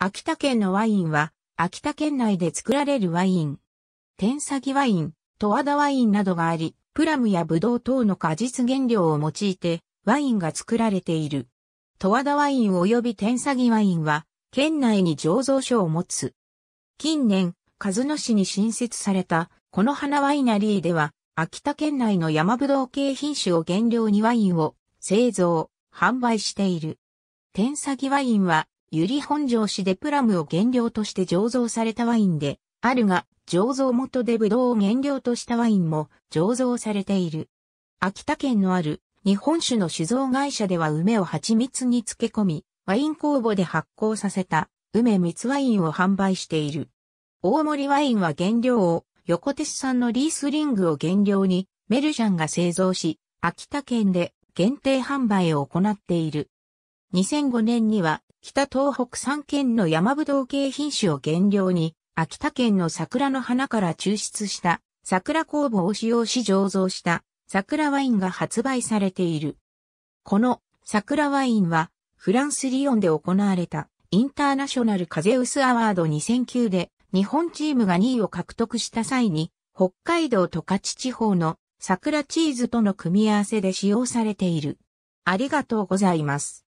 秋田県のワインは、秋田県内で作られるワイン。天詐欺ワイン、十和田ワインなどがあり、プラムやブドウ等の果実原料を用いて、ワインが作られている。十和田ワイン及び天詐欺ワインは、県内に醸造所を持つ。近年、鹿野市に新設された、この花ワイナリーでは、秋田県内の山ぶどう系品種を原料にワインを製造、販売している。天詐欺ワインは由利本城市でプラムを原料として醸造されたワインで、あるが、醸造元でブドウを原料としたワインも醸造されている。秋田県のある日本酒の酒造会社では梅を蜂蜜に漬け込み、ワイン酵母で発酵させた梅蜜ワインを販売している。大森ワインは原料を横手市産のリースリングを原料にメルジャンが製造し、秋田県で限定販売を行っている。2005年には北東北3県の山ぶどう系品種を原料に秋田県の桜の花から抽出した桜工房を使用し醸造した桜ワインが発売されている。この桜ワインはフランスリヨンで行われたインターナショナルカゼウスアワード2009で日本チームが2位を獲得した際に北海道十勝地方の桜チーズとの組み合わせで使用されている。ありがとうございます。